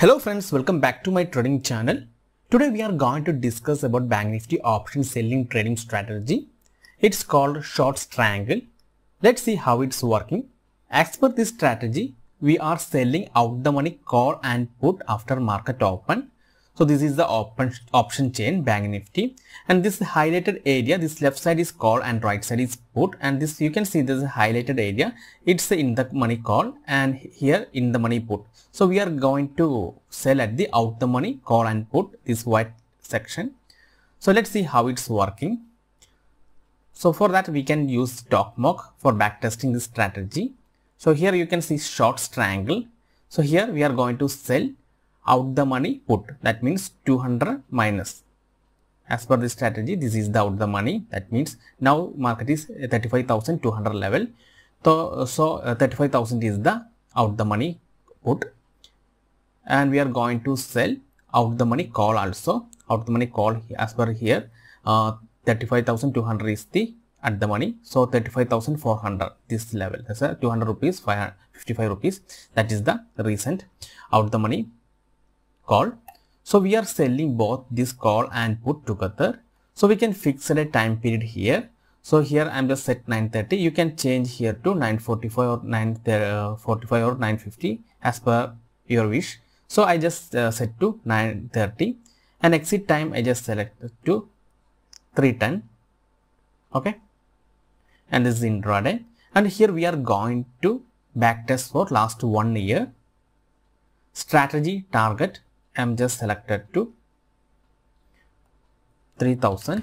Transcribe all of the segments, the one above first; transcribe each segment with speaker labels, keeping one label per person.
Speaker 1: Hello friends, welcome back to my trading channel. Today we are going to discuss about Bank Nifty option selling trading strategy. It's called short triangle. Let's see how it's working. As per this strategy, we are selling out the money call and put after market open. So this is the open option chain bank nifty and this highlighted area this left side is call and right side is put and this you can see this highlighted area it's in the money call and here in the money put. So we are going to sell at the out the money call and put this white section. So let's see how it's working. So for that we can use mock for backtesting the strategy. So here you can see short triangle. So here we are going to sell out the money put that means 200 minus as per this strategy this is the out the money that means now market is 35,200 level so so uh, 35,000 is the out the money put and we are going to sell out the money call also out the money call as per here uh, 35,200 is the at the money so 35,400 this level that's a 200 rupees 55 rupees that is the recent out the money call. So we are selling both this call and put together. So we can fix a time period here. So here I'm just set 930. You can change here to 945 or 945 uh, or 950 as per your wish. So I just uh, set to 930 and exit time I just select to 310. Okay. And this is intraday. And here we are going to backtest for last one year. Strategy target am just selected to 3000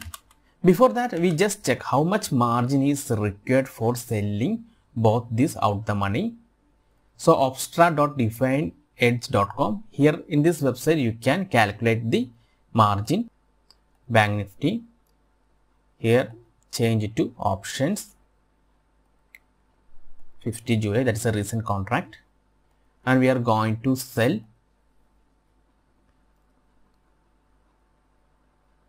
Speaker 1: before that we just check how much margin is required for selling both this out the money so obstra.defineedge.com here in this website you can calculate the margin bank nifty here change it to options 50 July that is a recent contract and we are going to sell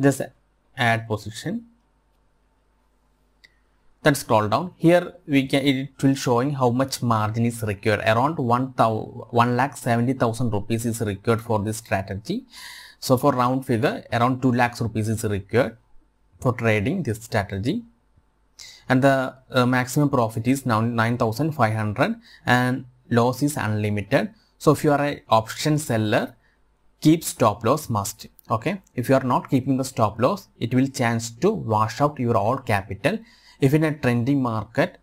Speaker 1: just add position then scroll down here we can it will showing how much margin is required around 1 lakh 70 thousand rupees is required for this strategy so for round figure around 2 lakhs rupees is required for trading this strategy and the uh, maximum profit is now 9500 and loss is unlimited so if you are an option seller keep stop loss must okay if you are not keeping the stop loss it will chance to wash out your all capital if in a trending market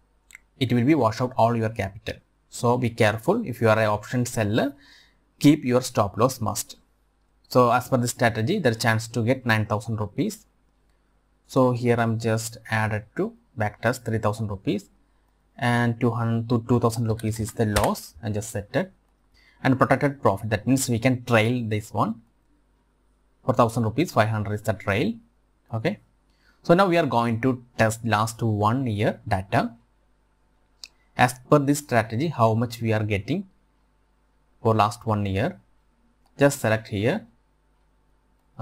Speaker 1: it will be wash out all your capital so be careful if you are an option seller keep your stop loss must so as per this strategy there is chance to get 9000 rupees so here i'm just added to backtest 3000 rupees and 200 to 2000 rupees is the loss and just set it and protected profit that means we can trail this one for 1000 rupees 500 is the trail okay so now we are going to test last one year data as per this strategy how much we are getting for last one year just select here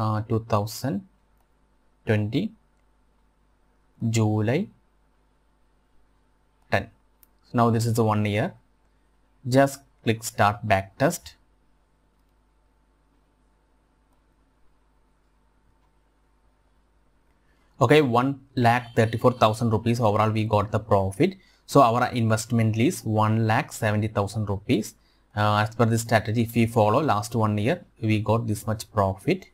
Speaker 1: uh, 2020 July 10 so now this is the one year just click start back test. okay one lakh thirty four thousand rupees overall we got the profit so our investment is one lakh seventy thousand rupees uh, as per this strategy if we follow last one year we got this much profit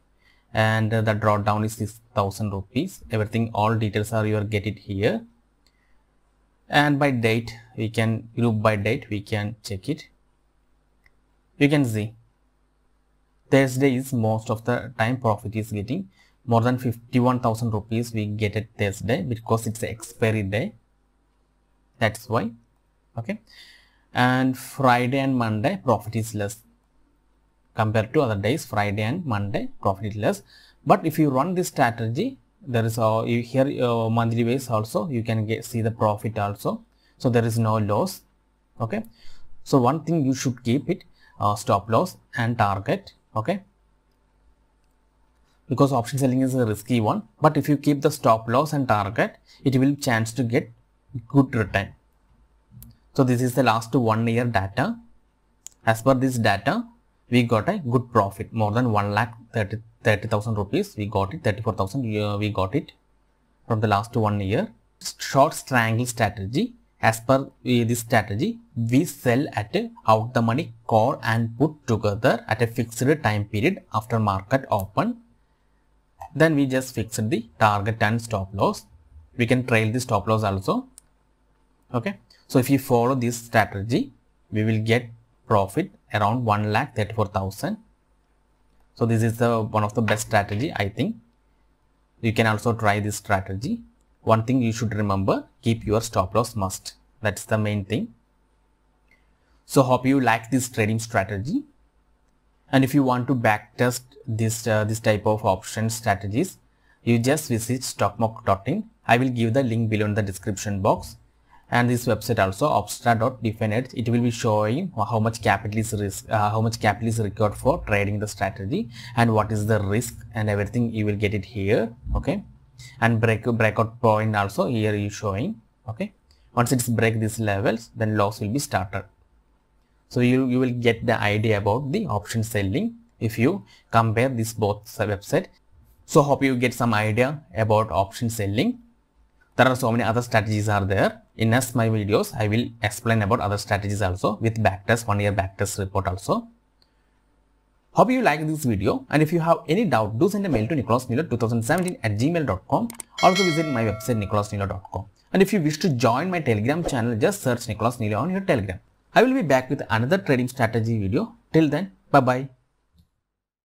Speaker 1: and uh, the drawdown is 6000 rupees everything all details are you are get it here and by date we can group by date we can check it you can see Thursday is most of the time profit is getting more than 51,000 rupees we get it Thursday because it's expiry day. That's why. Okay. And Friday and Monday profit is less compared to other days. Friday and Monday profit is less. But if you run this strategy, there is uh, here uh, monthly base also you can get see the profit also. So there is no loss. Okay. So one thing you should keep it uh, stop loss and target. Okay because option selling is a risky one but if you keep the stop loss and target it will chance to get good return so this is the last one year data as per this data we got a good profit more than 1 lakh 30000 rupees we got it 34000 uh, we got it from the last one year short strangle strategy as per eh, this strategy we sell at out the money call and put together at a fixed time period after market open then we just fixed the target and stop loss we can trail the stop loss also okay so if you follow this strategy we will get profit around 1 lakh 34,000 so this is the one of the best strategy I think you can also try this strategy one thing you should remember keep your stop loss must that's the main thing so hope you like this trading strategy and if you want to backtest this uh, this type of option strategies you just visit stockmock.in i will give the link below in the description box and this website also opstra.definite it will be showing how much capital is risk uh, how much capital is required for trading the strategy and what is the risk and everything you will get it here okay and break breakout point also here is showing okay once it's break these levels then loss will be started so you, you will get the idea about the option selling if you compare these both website. So hope you get some idea about option selling. There are so many other strategies are there. In next my videos, I will explain about other strategies also with backtest, one year backtest report also. Hope you like this video and if you have any doubt, do send a mail to nicholasnilo2017 at gmail.com. Also visit my website nicholasnilo.com. And if you wish to join my telegram channel, just search Nicholas Nilo on your telegram. I will be back with another trading strategy video. Till then, bye-bye.